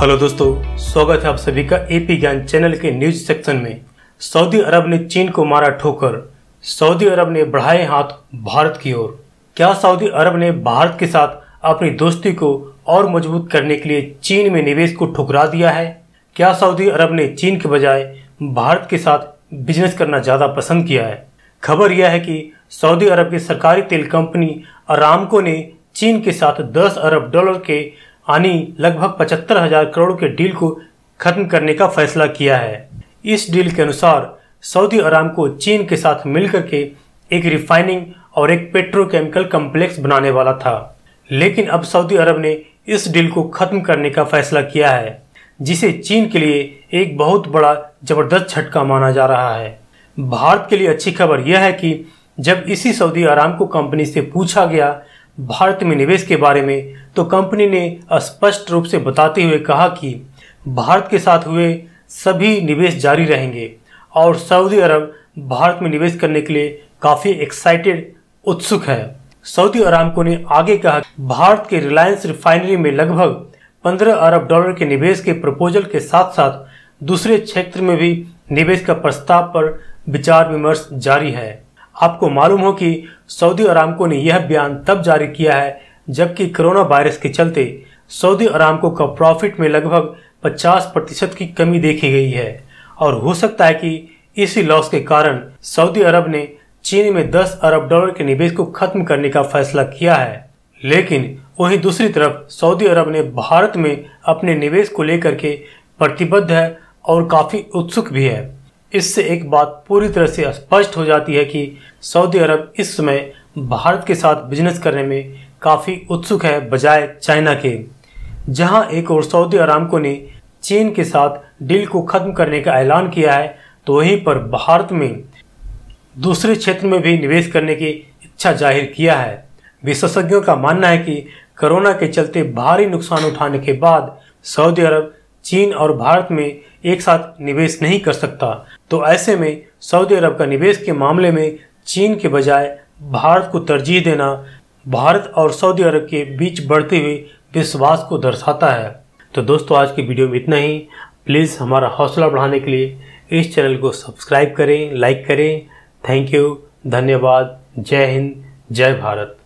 hello दोस्तों स्वागत है आप सभी का एपी ज्ञान चैनल के न्यूज सेक्शन में सऊदी अरब ने चीन को मारा ठोकर सऊदी अरब ने बढ़ाए हाथ भारत की ओर क्या सऊदी अरब ने भारत के साथ अपनी दोस्ती को और मजबूत करने के लिए चीन में निवेश को ठुकरा दिया है क्या सऊदी अरब ने चीन के बजाय भारत के साथ बिजनेस करना ज़्यादा पसंद किया है खबर यह है कि सऊदी अरब की सरकारी तेल कंपनी अरामको ने चीन के साथ 10 अरब डॉलर के आनी लगभग पचहत्तर हजार करोड़ के डील को खत्म करने का फैसला किया है इस डील के अनुसार सऊदी को चीन के साथ मिलकर के एक रिफाइनिंग और एक पेट्रोकेमिकल कम्प्लेक्स बनाने वाला था लेकिन अब सऊदी अरब ने इस डील को खत्म करने का फैसला किया है जिसे चीन के लिए एक बहुत बड़ा जबरदस्त झटका माना जा रहा है भारत के लिए अच्छी खबर यह है कि जब इसी सऊदी को कंपनी से पूछा गया भारत में निवेश के बारे में तो कंपनी ने स्पष्ट रूप से बताते हुए कहा कि भारत के साथ हुए सभी निवेश जारी रहेंगे और सऊदी अरब भारत में निवेश करने के लिए काफ़ी एक्साइटेड उत्सुक है सऊदी अरामको ने आगे कहा भारत के रिलायंस रिफाइनरी में लगभग 15 अरब डॉलर के निवेश के प्रपोजल के साथ साथ दूसरे क्षेत्र में भी निवेश का प्रस्ताव पर विचार विमर्श जारी है आपको मालूम हो कि सऊदी अरामको ने यह बयान तब जारी किया है जबकि कोरोना वायरस के चलते सऊदी अरामको का प्रॉफिट में लगभग 50 प्रतिशत की कमी देखी गई है और हो सकता है कि इसी लॉस के कारण सऊदी अरब ने चीन में 10 अरब डॉलर के निवेश को खत्म करने का फैसला किया है लेकिन वहीं दूसरी तरफ सऊदी अरब ने भारत में अपने निवेश को लेकर के प्रतिबद्ध है और काफ़ी उत्सुक भी है इससे एक बात पूरी तरह से स्पष्ट हो जाती है कि सऊदी अरब इस समय भारत के साथ बिजनेस करने में काफ़ी उत्सुक है बजाय चाइना के जहां एक और सऊदी अरामको ने चीन के साथ डील को ख़त्म करने का ऐलान किया है तो वहीं पर भारत में दूसरे क्षेत्र में भी निवेश करने की इच्छा जाहिर किया है विशेषज्ञों का मानना है कि कोरोना के चलते भारी नुकसान उठाने के बाद सऊदी अरब चीन और भारत में एक साथ निवेश नहीं कर सकता तो ऐसे में सऊदी अरब का निवेश के मामले में चीन के बजाय भारत को तरजीह देना भारत और सऊदी अरब के बीच बढ़ते हुए विश्वास को दर्शाता है तो दोस्तों आज की वीडियो में इतना ही प्लीज़ हमारा हौसला बढ़ाने के लिए इस चैनल को सब्सक्राइब करें लाइक करें थैंक यू धन्यवाद जय हिंद जय भारत